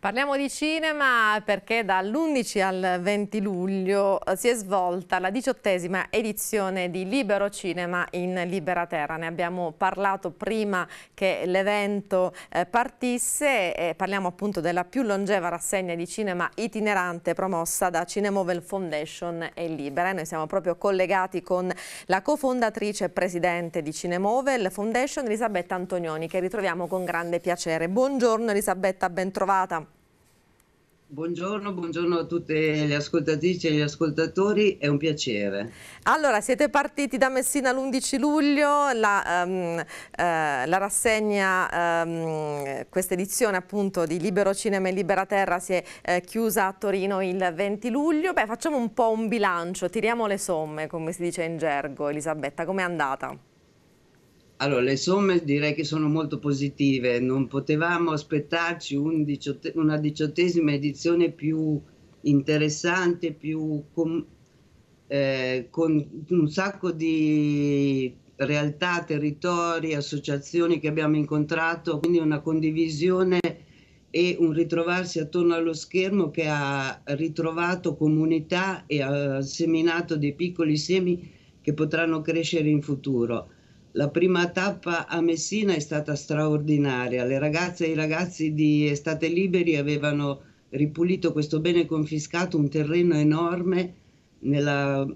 Parliamo di cinema perché dall'11 al 20 luglio eh, si è svolta la diciottesima edizione di Libero Cinema in Libera Terra. Ne abbiamo parlato prima che l'evento eh, partisse parliamo appunto della più longeva rassegna di cinema itinerante promossa da Cinemovel Foundation e Libera. Noi siamo proprio collegati con la cofondatrice e presidente di Cinemovel Foundation, Elisabetta Antonioni, che ritroviamo con grande piacere. Buongiorno Elisabetta, bentrovata. Buongiorno, buongiorno, a tutte le ascoltatrici e gli ascoltatori, è un piacere. Allora, siete partiti da Messina l'11 luglio, la, um, eh, la rassegna, um, questa edizione appunto di Libero Cinema e Libera Terra si è eh, chiusa a Torino il 20 luglio. Beh, facciamo un po' un bilancio, tiriamo le somme, come si dice in gergo, Elisabetta, com'è andata? Allora, le somme direi che sono molto positive, non potevamo aspettarci un diciotte- una diciottesima edizione più interessante, più com- eh, con un sacco di realtà, territori, associazioni che abbiamo incontrato, quindi una condivisione e un ritrovarsi attorno allo schermo che ha ritrovato comunità e ha seminato dei piccoli semi che potranno crescere in futuro. La prima tappa a Messina è stata straordinaria. Le ragazze e i ragazzi di Estate Liberi avevano ripulito questo bene confiscato, un terreno enorme nella,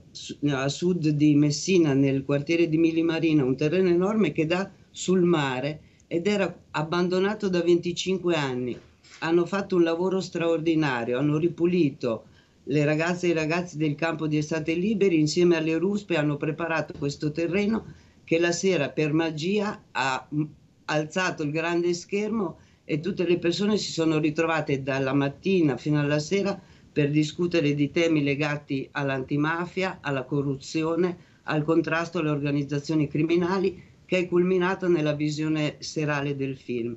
a sud di Messina, nel quartiere di Milimarina, un terreno enorme che dà sul mare ed era abbandonato da 25 anni. Hanno fatto un lavoro straordinario, hanno ripulito le ragazze e i ragazzi del campo di Estate Liberi insieme alle ruspe hanno preparato questo terreno che la sera per magia ha mm, alzato il grande schermo e tutte le persone si sono ritrovate dalla mattina fino alla sera per discutere di temi legati all'antimafia, alla corruzione, al contrasto alle organizzazioni criminali che è culminato nella visione serale del film.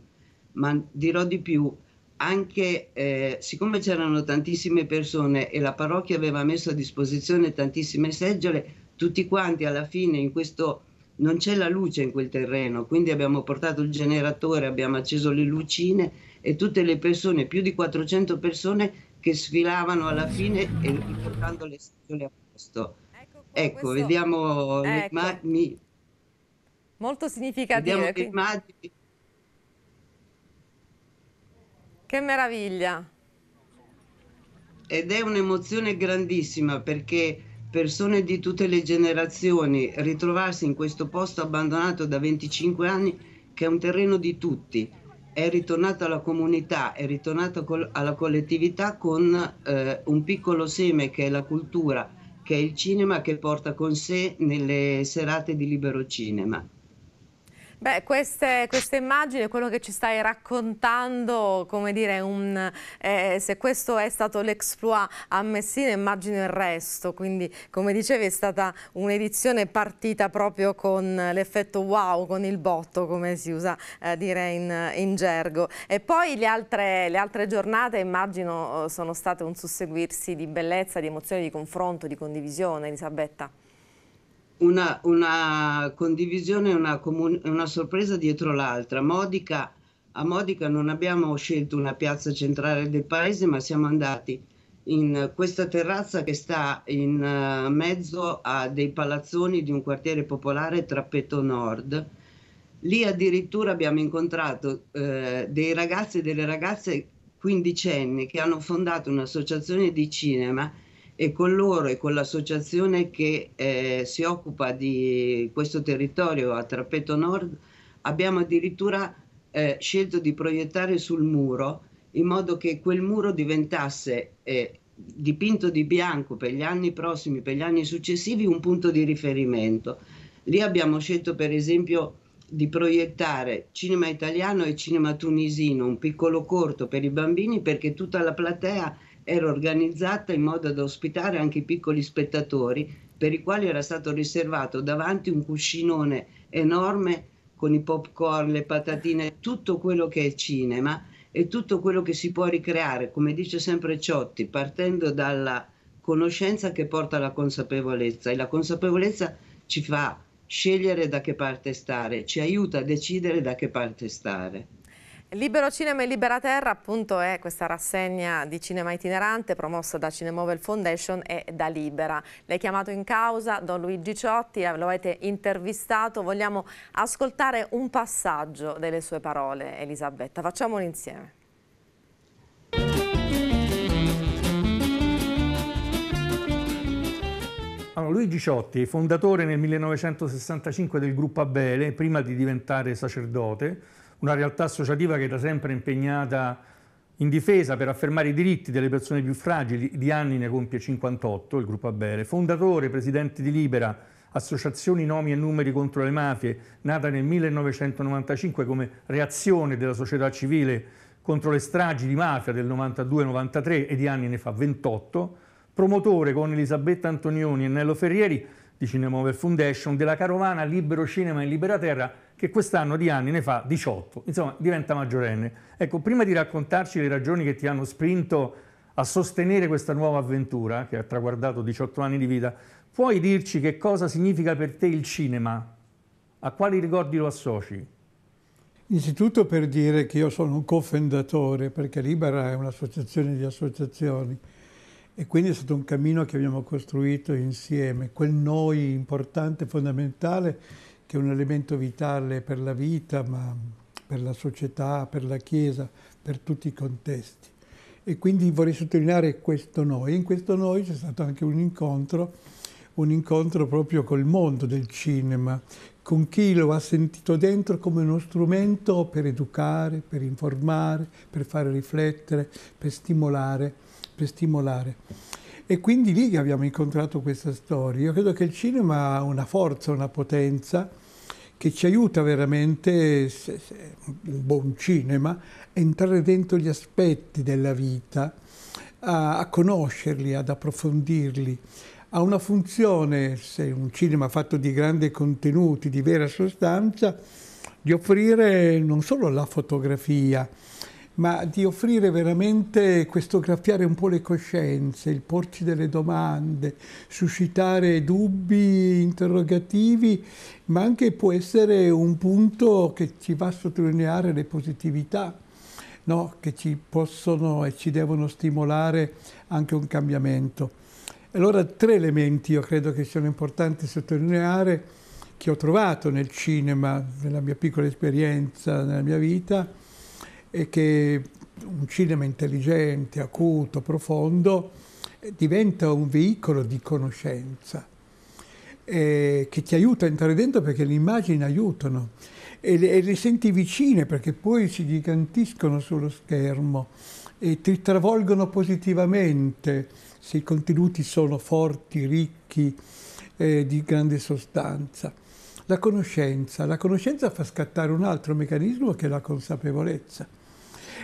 Ma dirò di più, anche eh, siccome c'erano tantissime persone e la parrocchia aveva messo a disposizione tantissime seggiole, tutti quanti alla fine in questo non c'è la luce in quel terreno, quindi abbiamo portato il generatore, abbiamo acceso le lucine e tutte le persone, più di 400 persone che sfilavano alla fine e portando le stelle a posto. Ecco, ecco vediamo le ecco. immagini. Molto significativo. Vediamo le immagini. Che meraviglia! Ed è un'emozione grandissima perché persone di tutte le generazioni, ritrovarsi in questo posto abbandonato da 25 anni che è un terreno di tutti, è ritornato alla comunità, è ritornato col- alla collettività con eh, un piccolo seme che è la cultura, che è il cinema che porta con sé nelle serate di libero cinema. Beh, queste, questa immagine, quello che ci stai raccontando, come dire, un, eh, se questo è stato l'exploit a Messina, immagino il resto. Quindi, come dicevi, è stata un'edizione partita proprio con l'effetto wow, con il botto, come si usa eh, dire in, in, gergo. E poi le altre, le altre giornate, immagino, sono state un susseguirsi di bellezza, di emozione, di confronto, di condivisione, Elisabetta una, una condivisione, una, comun- una sorpresa dietro l'altra. Modica, a Modica non abbiamo scelto una piazza centrale del paese, ma siamo andati in questa terrazza che sta in uh, mezzo a dei palazzoni di un quartiere popolare Trappeto Nord. Lì addirittura abbiamo incontrato eh, dei ragazzi e delle ragazze quindicenni che hanno fondato un'associazione di cinema e con loro e con l'associazione che eh, si occupa di questo territorio a Trappeto Nord abbiamo addirittura eh, scelto di proiettare sul muro in modo che quel muro diventasse eh, dipinto di bianco per gli anni prossimi, per gli anni successivi, un punto di riferimento. Lì abbiamo scelto per esempio di proiettare cinema italiano e cinema tunisino, un piccolo corto per i bambini perché tutta la platea era organizzata in modo da ospitare anche i piccoli spettatori, per i quali era stato riservato davanti un cuscinone enorme con i popcorn, le patatine, tutto quello che è cinema e tutto quello che si può ricreare, come dice sempre Ciotti, partendo dalla conoscenza che porta alla consapevolezza e la consapevolezza ci fa scegliere da che parte stare, ci aiuta a decidere da che parte stare. Libero Cinema e Libera Terra appunto è questa rassegna di cinema itinerante promossa da Cinemovel Foundation e da Libera. L'hai chiamato in causa Don Luigi Ciotti, eh, lo avete intervistato, vogliamo ascoltare un passaggio delle sue parole Elisabetta, facciamolo insieme. Allora, Luigi Ciotti, fondatore nel 1965 del gruppo Abele, prima di diventare sacerdote, una realtà associativa che da sempre è impegnata in difesa per affermare i diritti delle persone più fragili, di anni ne compie 58 il gruppo Abere, fondatore, presidente di Libera, associazioni nomi e numeri contro le mafie, nata nel 1995 come reazione della società civile contro le stragi di mafia del 92-93 e di anni ne fa 28, promotore con Elisabetta Antonioni e Nello Ferrieri di Cinema Over Foundation, della carovana Libero Cinema in Libera Terra, che quest'anno di anni ne fa 18, insomma diventa maggiorenne. Ecco, prima di raccontarci le ragioni che ti hanno spinto a sostenere questa nuova avventura, che ha traguardato 18 anni di vita, puoi dirci che cosa significa per te il cinema? A quali ricordi lo associ? Innanzitutto per dire che io sono un cofondatore, perché Libera è un'associazione di associazioni, e quindi è stato un cammino che abbiamo costruito insieme, quel noi importante, fondamentale, che è un elemento vitale per la vita, ma per la società, per la Chiesa, per tutti i contesti. E quindi vorrei sottolineare questo noi. In questo noi c'è stato anche un incontro, un incontro proprio col mondo del cinema, con chi lo ha sentito dentro come uno strumento per educare, per informare, per fare riflettere, per stimolare per stimolare. E quindi lì che abbiamo incontrato questa storia. Io credo che il cinema ha una forza, una potenza che ci aiuta veramente, se, se, un buon cinema, a entrare dentro gli aspetti della vita, a, a conoscerli, ad approfondirli. Ha una funzione, se un cinema fatto di grandi contenuti, di vera sostanza, di offrire non solo la fotografia, ma di offrire veramente questo graffiare un po' le coscienze, il porci delle domande, suscitare dubbi, interrogativi, ma anche può essere un punto che ci va a sottolineare le positività, no? che ci possono e ci devono stimolare anche un cambiamento. Allora tre elementi io credo che siano importanti sottolineare che ho trovato nel cinema, nella mia piccola esperienza, nella mia vita, e che un cinema intelligente, acuto, profondo, eh, diventa un veicolo di conoscenza eh, che ti aiuta a entrare dentro perché le immagini aiutano e le, e le senti vicine perché poi si gigantiscono sullo schermo e ti travolgono positivamente se i contenuti sono forti, ricchi, eh, di grande sostanza. La conoscenza. La conoscenza fa scattare un altro meccanismo che è la consapevolezza.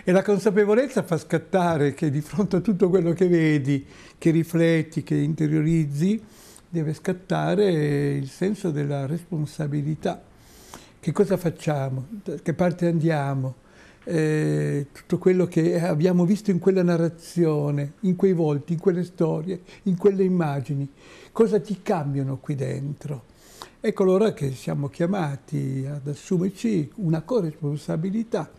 E la consapevolezza fa scattare che di fronte a tutto quello che vedi, che rifletti, che interiorizzi, deve scattare il senso della responsabilità. Che cosa facciamo? Da che parte andiamo? Eh, tutto quello che abbiamo visto in quella narrazione, in quei volti, in quelle storie, in quelle immagini, cosa ti cambiano qui dentro? Ecco allora che siamo chiamati ad assumerci una corresponsabilità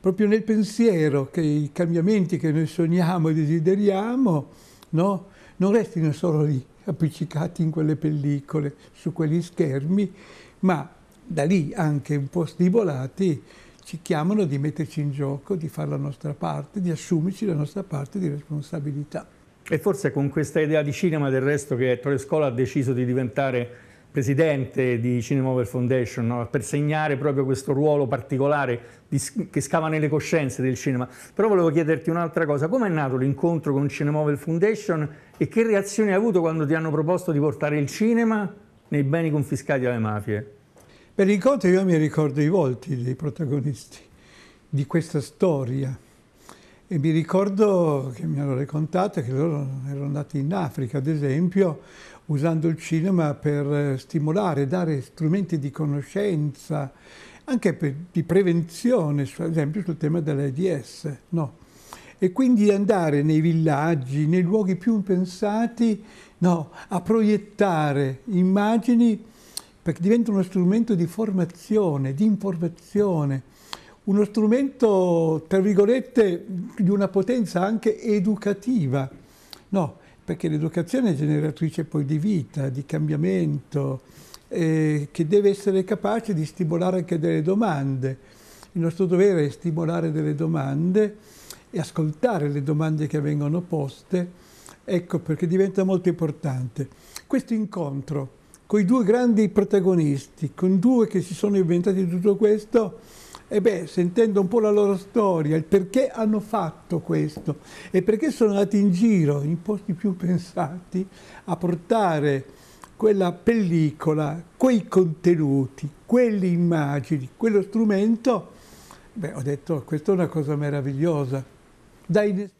proprio nel pensiero che i cambiamenti che noi sogniamo e desideriamo no, non restino solo lì, appiccicati in quelle pellicole, su quegli schermi, ma da lì anche un po' stimolati ci chiamano di metterci in gioco, di fare la nostra parte, di assumerci la nostra parte di responsabilità. E forse con questa idea di cinema del resto che Ettore Scola ha deciso di diventare presidente di Cinema Over Foundation, no? per segnare proprio questo ruolo particolare di, che scava nelle coscienze del cinema. Però volevo chiederti un'altra cosa, come è nato l'incontro con Cinema Over Foundation e che reazione hai avuto quando ti hanno proposto di portare il cinema nei beni confiscati alle mafie? Per l'incontro io mi ricordo i volti dei protagonisti di questa storia e mi ricordo che mi hanno raccontato che loro erano andati in Africa, ad esempio, usando il cinema per eh, stimolare, dare strumenti di conoscenza, anche per, di prevenzione, ad esempio sul tema dell'AIDS. No? E quindi andare nei villaggi, nei luoghi più impensati, no, a proiettare immagini perché diventa uno strumento di formazione, di informazione uno strumento, tra virgolette, di una potenza anche educativa, no, perché l'educazione è generatrice poi di vita, di cambiamento, eh, che deve essere capace di stimolare anche delle domande. Il nostro dovere è stimolare delle domande e ascoltare le domande che vengono poste, ecco perché diventa molto importante. Questo incontro con i due grandi protagonisti, con due che si sono inventati tutto questo, e beh, sentendo un po' la loro storia, il perché hanno fatto questo e perché sono andati in giro, in posti più pensati, a portare quella pellicola, quei contenuti, quelle immagini, quello strumento, beh, ho detto, questa è una cosa meravigliosa. Dai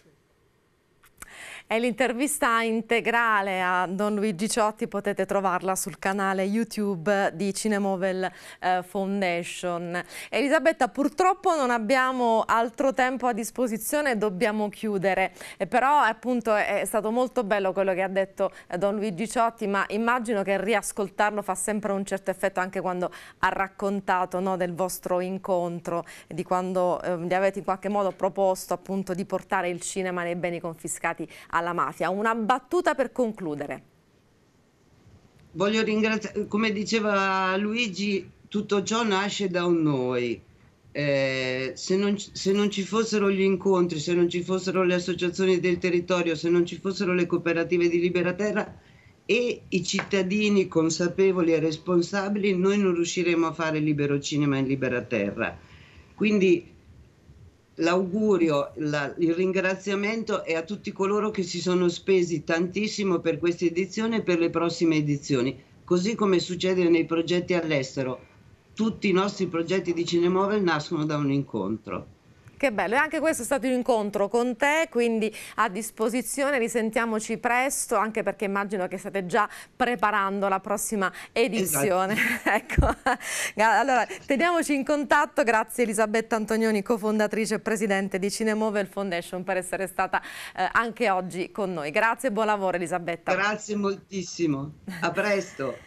è l'intervista integrale a Don Luigi Ciotti, potete trovarla sul canale YouTube di Cinemovel eh, Foundation. Elisabetta, purtroppo non abbiamo altro tempo a disposizione, dobbiamo chiudere, eh, però appunto è stato molto bello quello che ha detto eh, Don Luigi Ciotti, ma immagino che riascoltarlo fa sempre un certo effetto anche quando ha raccontato no, del vostro incontro, di quando ehm, gli avete in qualche modo proposto appunto di portare il cinema nei beni confiscati a alla mafia. Una battuta per concludere. Voglio ringraziare, come diceva Luigi, tutto ciò nasce da un noi. Eh, se, non, se, non, ci fossero gli incontri, se non ci fossero le associazioni del territorio, se non ci fossero le cooperative di Libera Terra e i cittadini consapevoli e responsabili, noi non riusciremo a fare libero cinema in Libera Terra. Quindi l'augurio, la, il ringraziamento è a tutti coloro che si sono spesi tantissimo per questa edizione e per le prossime edizioni, così come succede nei progetti all'estero. Tutti i nostri progetti di Cinemovel nascono da un incontro. Che bello, e anche questo è stato un incontro con te, quindi a disposizione, risentiamoci presto, anche perché immagino che state già preparando la prossima edizione. Esatto. ecco, allora teniamoci in contatto, grazie Elisabetta Antonioni, cofondatrice e presidente di Cinemovel Foundation per essere stata eh, anche oggi con noi. Grazie e buon lavoro Elisabetta. Grazie moltissimo, a presto.